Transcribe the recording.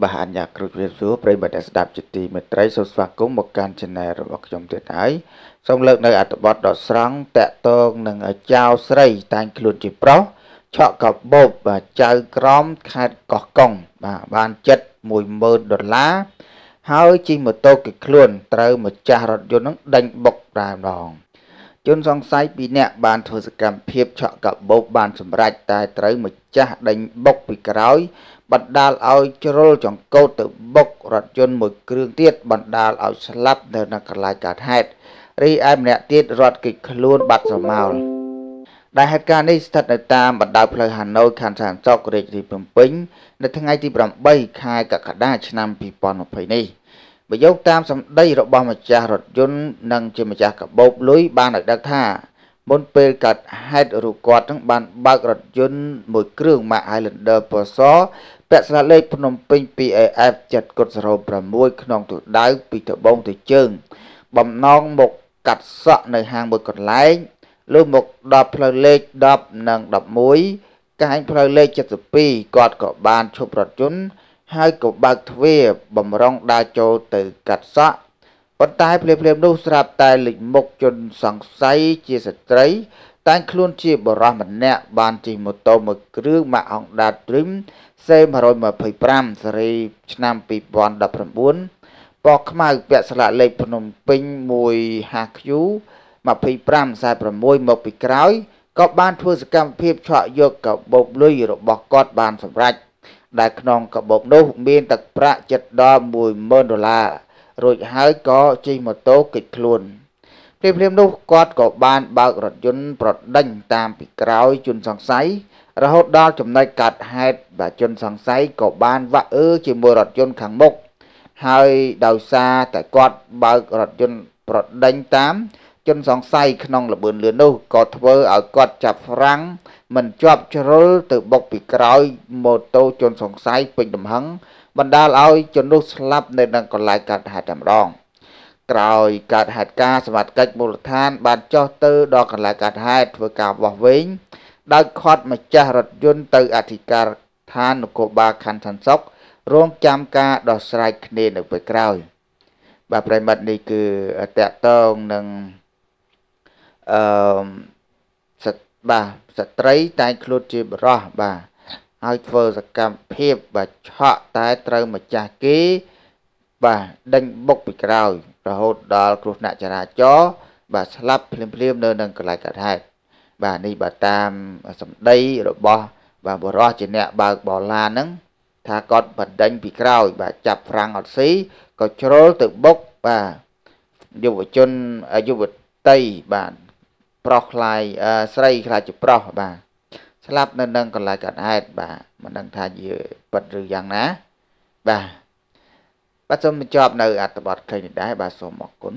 បាទអញ្ញាគ្រូជំរាបសួរប្រិយមិត្តអ្នកស្ដាប់ជាទីមេត្រីសូមស្វាគមន៍មកកាន់ Channel របស់ខ្ញុំទៀតហើយសូមលើកនៅអត្ថបទដ៏ស្រង់តាក់ទងនឹងចៅស្រីតែងខ្លួនជាប្រុសឆក់កបោបបាទចៅក្រមខេត្តកោះកុងបាទបានចិត្ត10000ដុល្លារហើយជិះម៉ូតូគេខ្លួនត្រូវម្ចាស់រថយន្តនឹងដេញបុកតែម្ដងជនសង្ស័យ2នាក់បានធ្វើសកម្មភាពឆក់កាបូបបានសម្រេចតែត្រូវម្ចាស់ដេញបុកពីក្រោយបណ្ដាលឲ្យជ្រុលចង្កូតទៅបុករថយន្តមួយគ្រឿងទៀតបណ្ដាលឲ្យស្លាប់នៅក្នុងកន្លែងកើតហេតុរីឯម្នាក់ទៀតរត់គេចខ្លួនបាត់ស្រមោលដែលហេតុការណ៍នេះស្ថិតនៅតាមបណ្ដោយផ្លូវហាណូយខណ្ឌសានសុករាជធានីភ្នំពេញនៅថ្ងៃទី8ខែកក្កដាឆ្នាំ2020នេះបើយោងតាមសម្ដីរបស់ម្ចាស់រថយន្តនិងជាម្ចាស់កាបូបលុយបានឲ្យដឹងថាមុនពេលកើតហេតុរូបគាត់នឹងបានបើករថយន្តមួយគ្រឿង Mark Highlander ពណ៌សពាក់ស្លាកលេខភ្នំពេញ PAF 7.06ក្នុងទិសដៅពីត្បូងទៅជើង បំណងមកកាត់សក់នៅហាងមួយកន្លែងលើមកដល់ផ្លូវលេខ10និង11កាញផ្លូវលេខ72គាត់ក៏បានឈប់រថយន្តហើយក៏បើកទ្វារបំរុងដើរចូលទៅកាត់សក់ប៉ុន្តែភ្លាមៗនោះស្រាប់តែលេចមុខជនសង្ស័យជាស្ត្រីតែងខ្លួនជាបរិសម្នាក់បានជិះម៉ូតូមួយគ្រឿងម៉ាក Honda Dream C125 សេរី ឆ្នាំ2019ពណ៌ខ្មៅពាក់ស្លាកលេខភ្នំពេញ 1HQ 2546មកពីក្រោយក៏បានធ្វើសកម្មភាពឆក់យកកបោកលុយរបស់គាត់បានសម្រេចដែលក្នុងកបោកនោះមានទឹកប្រាក់ចិត្តដល់10000ដុល្លាររួចហើយក៏ជិះម៉ូតូគេចខ្លួន។ភ្លាមៗនោះគាត់ក៏បាន បើករថយន្តប្រដេញតាមពីក្រោយជនសង្ស័យរហូតដល់ចំណុចកាត់ហេតុបាទជនសង្ស័យក៏បានវាក់អឺជាមួយរថយន្តខាងមុខហើយដោយសារតែគាត់បើករថយន្តប្រដេញតាម ជនសង្ស័យក្នុងល្បឿនលឿននោះក៏ធ្វើឲ្យគាត់ចាប់ហ្វ្រាំងមិនជាប់ជ្រុលទៅបុកពីក្រោយម៉ូតូជនសង្ស័យពេញទំហឹងបណ្ដាលឲ្យជននោះស្លាប់ នៅនឹងកន្លែងកាត់ហេតុតែម្ដង។ក្រោយកើតហេតុការសមត្ថកិច្ចមូលដ្ឋាន បានចុះទៅដល់កន្លែងកើតហេតុធ្វើការវាស់វែងដោយខាត់ម្ចាស់រថយន្តទៅ អធិការដ្ឋាននគរបាលខណ្ឌឋានសុករងចាំការដោះស្រាយគ្នានៅពេលក្រោយបាទប្រិមិត្តនេះគឺតកតងនឹងអឺសបាទស្ត្រីតែងខ្លួនជាបរោះបាទហើយធ្វើសកម្មភាពបាទឆក់តែត្រូវម្ចាស់គេបាទដេញបុកពីក្រោយរហូតដល់គ្រោះថ្នាក់ចរាចរណ៍បាទស្លាប់ភ្លាមភ្លាមនៅនឹងកន្លែងកើតហេតុបាទនេះបាទតាមសម្ដីរបស់ បាទបរោះជាអ្នកបើកបឡាហ្នឹងថាគាត់បណ្ដេញពីក្រោយ បាទចាប់ហ្វ្រាំងអត់ស៊ីក៏ជ្រុលទៅបុកបាទយុវជនយុវតីបាទប្រុសខ្លាយស្រីខ្លាចជាប្រុសបាទស្លាប់នៅនឹងកន្លែងកើតហេតុបាទមិនដឹងថាជាពិតឬយ៉ាងណាបាទបាទសូមបញ្ចប់នៅអត្ថបទឃើញនេះដែរបាទសូមអរគុណ